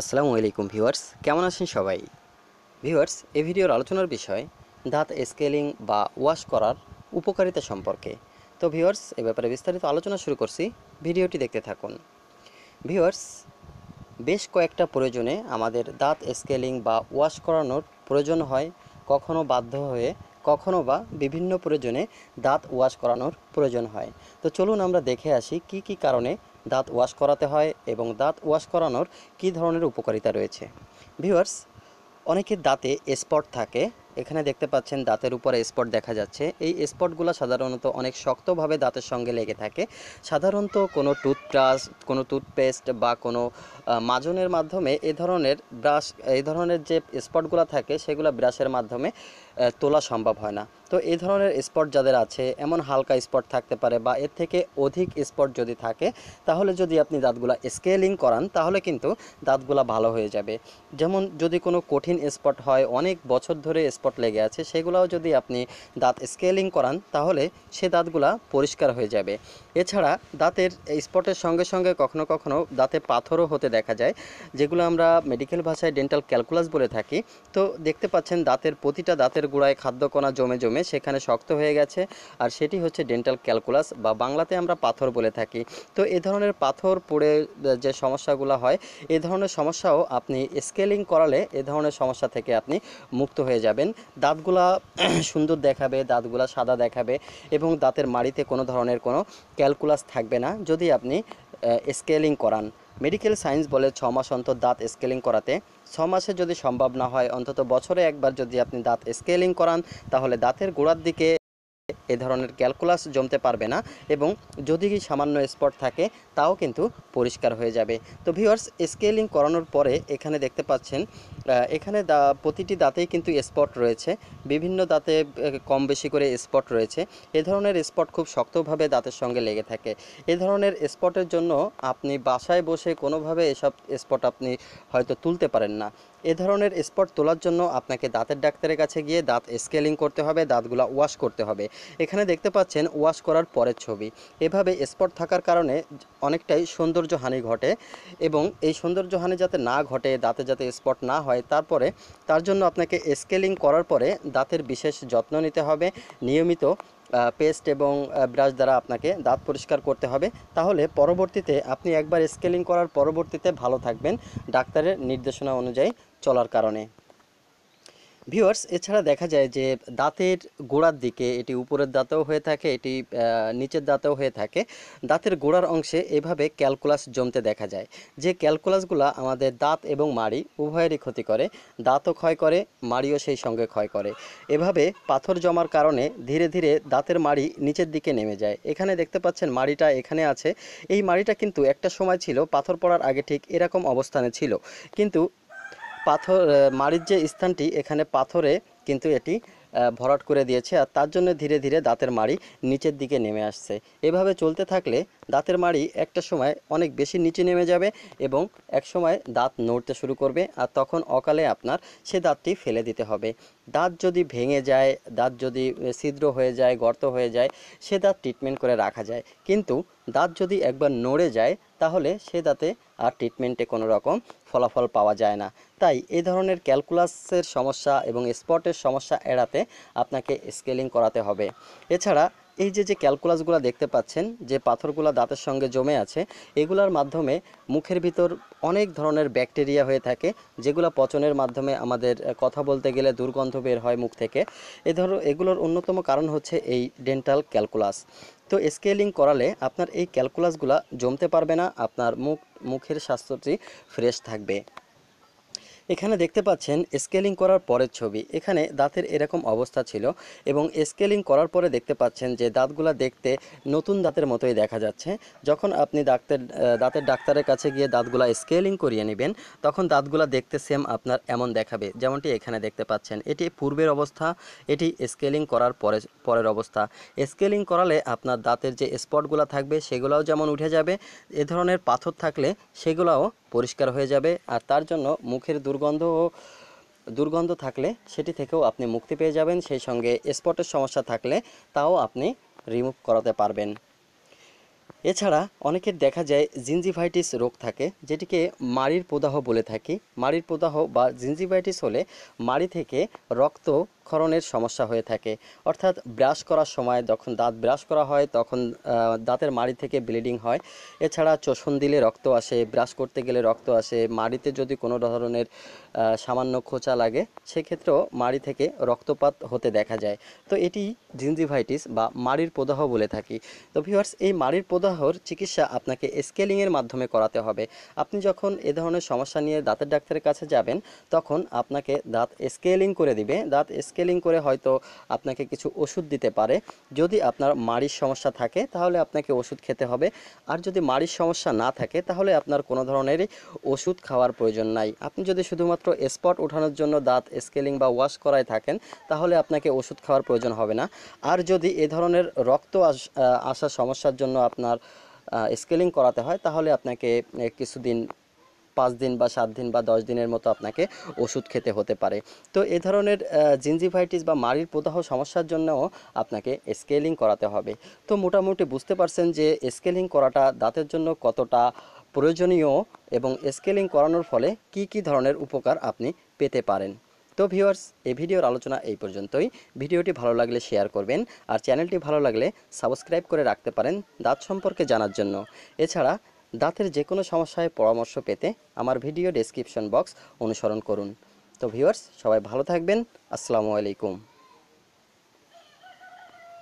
আসসালামু আলাইকুম ভিউয়ার্স কেমন আছেন সবাই ভিউয়ার্স এই ভিডিওর আলোচনার বিষয় দাঁত স্কেলিং বা ওয়াশ করার উপকারিতা সম্পর্কে তো ভিউয়ার্স এ ব্যাপারে বিস্তারিত আলোচনা শুরু করছি ভিডিওটি দেখতে থাকুন ভিউয়ার্স বেশ কয়েকটা প্রয়োজনে আমাদের দাঁত স্কেলিং বা ওয়াশ করানোর প্রয়োজন হয় কখনো বাধ্য হয়ে কখনো বা বিভিন্ন প্রয়োজনে দাঁত ওয়াশ করানোর প্রয়োজন হয় তো চলুন আমরা দেখে আসি কি কি কারণে দাঁত ওয়াশ করাতে হয় এবং দাঁত ওয়াশ করানোর কী ধরনের উপকারিতা রয়েছে ভিউয়ার্স অনেকের দাঁতে স্পট থাকে এখানে দেখতে পাচ্ছেন দাঁতের উপরে স্পট দেখা যাচ্ছে এই স্পটগুলো সাধারণত অনেক শক্তভাবে দাঁতের সঙ্গে লেগে থাকে সাধারণত কোনো টুথব্রাশ কোনো টুথপেস্ট বা কোনো মাজনের মাধ্যমে এ ধরনের ব্রাশ এই ধরনের যে স্পটগুলো থাকে সেগুলো ব্রাশের মাধ্যমে তোলা সম্ভব হয় না তো এই ধরনের স্পট যাদের আছে এমন হালকা স্পট থাকতে পারে বা এর থেকে অধিক স্পট যদি থাকে তাহলে যদি আপনি দাঁতগুলা স্কেলিং করান তাহলে কিন্তু দাঁতগুলা ভালো হয়ে যাবে যেমন যদি কোনো কঠিন স্পট হয় অনেক বছর ধরে স্পট লেগে আছে সেগুলাও যদি আপনি দাঁত স্কেলিং করান তাহলে সে দাঁতগুলা পরিষ্কার হয়ে যাবে এছাড়া দাঁতের স্পটের সঙ্গে সঙ্গে কখনো কখনো দাঁতে পাথরও হতে দেখা যায় যেগুলো আমরা মেডিকেল ভাষায় ডেন্টাল ক্যালকুলাস বলে থাকি তো দেখতে পাচ্ছেন দাঁতের প্রতিটা দাঁতের গোড়ায় খাদ্যকণা জমে জমে আরামে সেখানে শক্ত হয়ে গেছে আর সেটি হচ্ছে ডেন্টাল ক্যালকুলাস বা বাংলাতে আমরা পাথর বলে থাকি তো এ ধরনের পাথর পড়ে যে সমস্যাগুলো হয় এ ধরনের সমস্যাও আপনি স্কেলিং করালে এ ধরনের সমস্যা থেকে আপনি মুক্ত হয়ে যাবেন দাঁতগুলা সুন্দর দেখাবে দাঁতগুলা সাদা দেখাবে এবং দাঁতের মাড়িতে কোনো ধরনের কোনো ক্যালকুলাস থাকবে না যদি আপনি স্কেলিং করান মেডিকেল সায়েন্স বলে ছ মাস অন্তর দাঁত স্কেলিং করাতে ছ যদি সম্ভব না হয় অন্তত বছরে একবার যদি আপনি দাঁত স্কেলিং করান তাহলে দাঁতের গোড়ার দিকে এ ধরনের ক্যালকুলাস জমতে পারবে না এবং যদি কি সামান্য স্পট থাকে তাও কিন্তু পরিষ্কার হয়ে যাবে তো ভিওয়ার্স স্কেলিং করানোর পরে এখানে দেখতে পাচ্ছেন এখানে প্রতিটি দাঁতেই কিন্তু স্পট রয়েছে বিভিন্ন দাঁতে কম বেশি করে স্পট রয়েছে এ ধরনের স্পট খুব শক্তভাবে দাঁতের সঙ্গে লেগে থাকে এ ধরনের স্পটের জন্য আপনি বাসায় বসে কোনোভাবে এসব স্পট আপনি হয়তো তুলতে পারেন না এ ধরনের স্পট তোলার জন্য আপনাকে দাঁতের ডাক্তারের কাছে গিয়ে দাঁত স্কেলিং করতে হবে দাঁতগুলো ওয়াশ করতে হবে এখানে দেখতে পাচ্ছেন ওয়াশ করার পরের ছবি এভাবে স্পট থাকার কারণে অনেকটাই সৌন্দর্যহানি ঘটে এবং এই সৌন্দর্যহানি যাতে না ঘটে দাঁতে যাতে স্পট না হয় হয় তারপরে তার জন্য আপনাকে স্কেলিং করার পরে দাঁতের বিশেষ যত্ন নিতে হবে নিয়মিত পেস্ট এবং ব্রাশ দ্বারা আপনাকে দাঁত পরিষ্কার করতে হবে তাহলে পরবর্তীতে আপনি একবার স্কেলিং করার পরবর্তীতে ভালো থাকবেন ডাক্তারের নির্দেশনা অনুযায়ী চলার কারণে ভিউয়ার্স এছাড়া দেখা যায় যে দাঁতের গোড়ার দিকে এটি উপরের দাঁতেও হয়ে থাকে এটি নিচের দাঁতেও হয়ে থাকে দাঁতের গোড়ার অংশে এভাবে ক্যালকুলাস জমতে দেখা যায় যে ক্যালকুলাসগুলো আমাদের দাঁত এবং মাড়ি উভয়েরই ক্ষতি করে দাঁতও ক্ষয় করে মাড়িও সেই সঙ্গে ক্ষয় করে এভাবে পাথর জমার কারণে ধীরে ধীরে দাঁতের মাড়ি নিচের দিকে নেমে যায় এখানে দেখতে পাচ্ছেন মাড়িটা এখানে আছে এই মাড়িটা কিন্তু একটা সময় ছিল পাথর পড়ার আগে ঠিক এরকম অবস্থানে ছিল কিন্তু পাথর মাড়ির যে স্থানটি এখানে পাথরে কিন্তু এটি ভরাট করে দিয়েছে আর তার জন্য ধীরে ধীরে দাঁতের মাড়ি নিচের দিকে নেমে আসছে এভাবে চলতে থাকলে দাঁতের মাড়ি একটা সময় অনেক বেশি নিচে নেমে যাবে এবং এক সময় দাঁত নড়তে শুরু করবে আর তখন অকালে আপনার সে দাঁতটি ফেলে দিতে হবে দাঁত যদি ভেঙে যায় দাঁত যদি ছিদ্র হয়ে যায় গর্ত হয়ে যায় সে দাঁত ট্রিটমেন্ট করে রাখা যায় কিন্তু দাঁত যদি একবার নড়ে যায় তাহলে সে দাঁতে আর ট্রিটমেন্টে কোনো রকম ফলাফল পাওয়া যায় না তাই এই ধরনের ক্যালকুলাসের সমস্যা এবং স্পটের সমস্যা এড়াতে আপনাকে স্কেলিং করাতে হবে এছাড়া এই যে যে ক্যালকুলাসগুলো দেখতে পাচ্ছেন যে পাথরগুলো দাঁতের সঙ্গে জমে আছে এগুলার মাধ্যমে মুখের ভিতর অনেক ধরনের ব্যাকটেরিয়া হয়ে থাকে যেগুলো পচনের মাধ্যমে আমাদের কথা বলতে গেলে দুর্গন্ধ বের হয় মুখ থেকে এ ধরো এগুলোর অন্যতম কারণ হচ্ছে এই ডেন্টাল ক্যালকুলাস তো স্কেলিং করালে আপনার এই ক্যালকুলাসগুলো জমতে পারবে না আপনার মুখ মুখের স্বাস্থ্যটি ফ্রেশ থাকবে এখানে দেখতে পাচ্ছেন স্কেলিং করার পরের ছবি এখানে দাঁতের এরকম অবস্থা ছিল এবং স্কেলিং করার পরে দেখতে পাচ্ছেন যে দাঁতগুলো দেখতে নতুন দাঁতের মতোই দেখা যাচ্ছে যখন আপনি দাঁতের দাঁতের ডাক্তারের কাছে গিয়ে দাঁতগুলো স্কেলিং করিয়ে নেবেন তখন দাঁতগুলো দেখতে সেম আপনার এমন দেখাবে যেমনটি এখানে দেখতে পাচ্ছেন এটি পূর্বের অবস্থা এটি স্কেলিং করার পরে পরের অবস্থা স্কেলিং করালে আপনার দাঁতের যে স্পটগুলো থাকবে সেগুলোও যেমন উঠে যাবে এ ধরনের পাথর থাকলে সেগুলোও পরিষ্কার হয়ে যাবে আর তার জন্য মুখের দুর্গ দুর্গন্ধ দুর্গন্ধ থাকলে সেটি থেকেও আপনি মুক্তি পেয়ে যাবেন সেই সঙ্গে স্পটের সমস্যা থাকলে তাও আপনি রিমুভ করাতে পারবেন এছাড়া অনেকের দেখা যায় জিঞ্জিভাইটিস রোগ থাকে যেটিকে মাড়ির প্রদাহ বলে থাকি মাড়ির প্রদাহ বা জিঞ্জিভাইটিস হলে মাড়ি থেকে রক্ত ক্ষরণের সমস্যা হয়ে থাকে অর্থাৎ ব্রাশ করার সময় যখন দাঁত ব্রাশ করা হয় তখন দাঁতের মাড়ি থেকে ব্লিডিং হয় এছাড়া চোষণ দিলে রক্ত আসে ব্রাশ করতে গেলে রক্ত আসে মাড়িতে যদি কোনো ধরনের সামান্য খোঁচা লাগে সেক্ষেত্রেও মাড়ি থেকে রক্তপাত হতে দেখা যায় তো এটি জিঞ্জিভাইটিস বা মাড়ির প্রদাহ বলে থাকি তো ভিওয়ার্স এই মাড়ির প্রদাহর চিকিৎসা আপনাকে স্কেলিংয়ের মাধ্যমে করাতে হবে আপনি যখন এ ধরনের সমস্যা নিয়ে দাঁতের ডাক্তারের কাছে যাবেন তখন আপনাকে দাঁত স্কেলিং করে দিবে দাঁত স্কেল স্কেলিং করে হয়তো আপনাকে কিছু ওষুধ দিতে পারে যদি আপনার মাড়ির সমস্যা থাকে তাহলে আপনাকে ওষুধ খেতে হবে আর যদি মাড়ির সমস্যা না থাকে তাহলে আপনার কোনো ধরনেরই ওষুধ খাওয়ার প্রয়োজন নাই আপনি যদি শুধুমাত্র স্পট ওঠানোর জন্য দাঁত স্কেলিং বা ওয়াশ করায় থাকেন তাহলে আপনাকে ওষুধ খাওয়ার প্রয়োজন হবে না আর যদি এ ধরনের রক্ত আসা সমস্যার জন্য আপনার স্কেলিং করাতে হয় তাহলে আপনাকে কিছুদিন পাঁচ দিন বা সাত দিন বা দশ দিনের মতো আপনাকে ওষুধ খেতে হতে পারে তো এ ধরনের জিঞ্জিভাইটিস বা মারির প্রদাহ সমস্যার জন্যও আপনাকে স্কেলিং করাতে হবে তো মোটামুটি বুঝতে পারছেন যে স্কেলিং করাটা দাঁতের জন্য কতটা প্রয়োজনীয় এবং স্কেলিং করানোর ফলে কি কি ধরনের উপকার আপনি পেতে পারেন তো ভিউয়ার্স এই ভিডিওর আলোচনা এই পর্যন্তই ভিডিওটি ভালো লাগলে শেয়ার করবেন আর চ্যানেলটি ভালো লাগলে সাবস্ক্রাইব করে রাখতে পারেন দাঁত সম্পর্কে জানার জন্য এছাড়া দাঁতের যে কোনো সমস্যায় পরামর্শ পেতে আমার ভিডিও ডেসক্রিপশন বক্স অনুসরণ করুন তো ভিউয়ার্স সবাই ভালো থাকবেন আসসালামু আলাইকুম